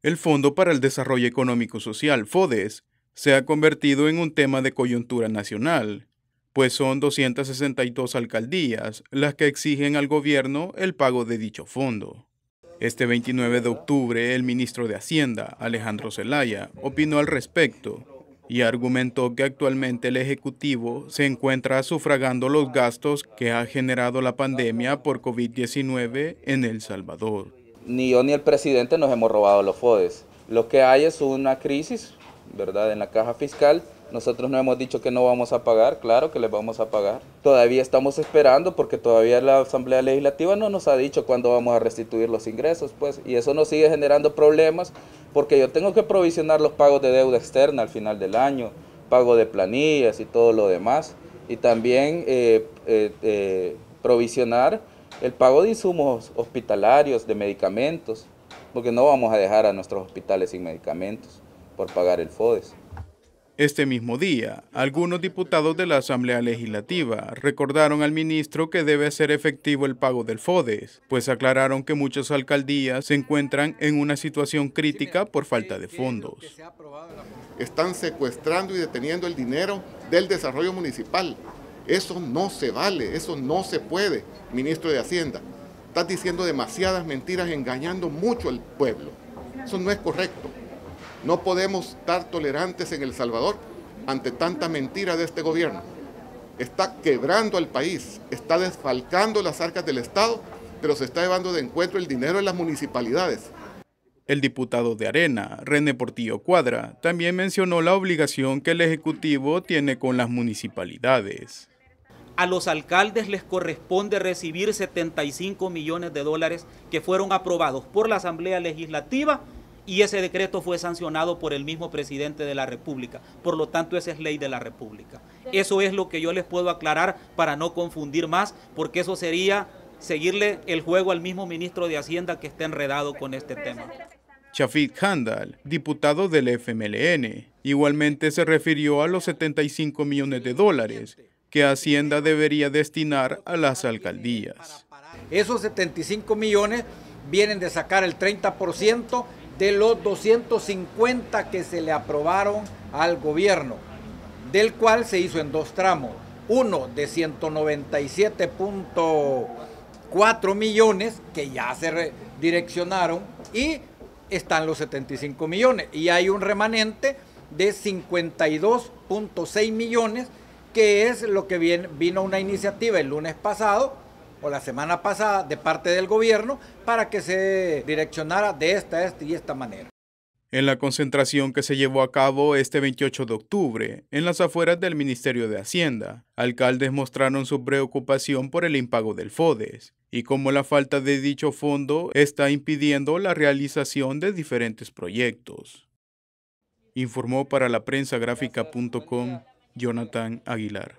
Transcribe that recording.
El Fondo para el Desarrollo Económico Social, FODES, se ha convertido en un tema de coyuntura nacional, pues son 262 alcaldías las que exigen al gobierno el pago de dicho fondo. Este 29 de octubre, el ministro de Hacienda, Alejandro Zelaya, opinó al respecto y argumentó que actualmente el Ejecutivo se encuentra sufragando los gastos que ha generado la pandemia por COVID-19 en El Salvador ni yo ni el presidente nos hemos robado los FODES. Lo que hay es una crisis, ¿verdad?, en la caja fiscal. Nosotros no hemos dicho que no vamos a pagar, claro que les vamos a pagar. Todavía estamos esperando porque todavía la Asamblea Legislativa no nos ha dicho cuándo vamos a restituir los ingresos, pues, y eso nos sigue generando problemas porque yo tengo que provisionar los pagos de deuda externa al final del año, pago de planillas y todo lo demás, y también eh, eh, eh, provisionar el pago de insumos hospitalarios, de medicamentos, porque no vamos a dejar a nuestros hospitales sin medicamentos por pagar el FODES. Este mismo día, algunos diputados de la Asamblea Legislativa recordaron al ministro que debe ser efectivo el pago del FODES, pues aclararon que muchas alcaldías se encuentran en una situación crítica por falta de fondos. Están secuestrando y deteniendo el dinero del desarrollo municipal. Eso no se vale, eso no se puede, ministro de Hacienda. Estás diciendo demasiadas mentiras, engañando mucho al pueblo. Eso no es correcto. No podemos estar tolerantes en El Salvador ante tanta mentira de este gobierno. Está quebrando al país, está desfalcando las arcas del Estado, pero se está llevando de encuentro el dinero de las municipalidades. El diputado de Arena, René Portillo Cuadra, también mencionó la obligación que el Ejecutivo tiene con las municipalidades a los alcaldes les corresponde recibir 75 millones de dólares que fueron aprobados por la Asamblea Legislativa y ese decreto fue sancionado por el mismo presidente de la República. Por lo tanto, esa es ley de la República. Eso es lo que yo les puedo aclarar para no confundir más, porque eso sería seguirle el juego al mismo ministro de Hacienda que está enredado con este tema. Shafid Handal, diputado del FMLN, igualmente se refirió a los 75 millones de dólares que Hacienda debería destinar a las alcaldías. Esos 75 millones vienen de sacar el 30% de los 250 que se le aprobaron al gobierno, del cual se hizo en dos tramos. Uno de 197.4 millones que ya se redireccionaron y están los 75 millones. Y hay un remanente de 52.6 millones que es lo que viene, vino una iniciativa el lunes pasado o la semana pasada de parte del gobierno para que se direccionara de esta, esta y esta manera. En la concentración que se llevó a cabo este 28 de octubre, en las afueras del Ministerio de Hacienda, alcaldes mostraron su preocupación por el impago del FODES y cómo la falta de dicho fondo está impidiendo la realización de diferentes proyectos. Informó para la prensa gráfica.com Jonathan Aguilar.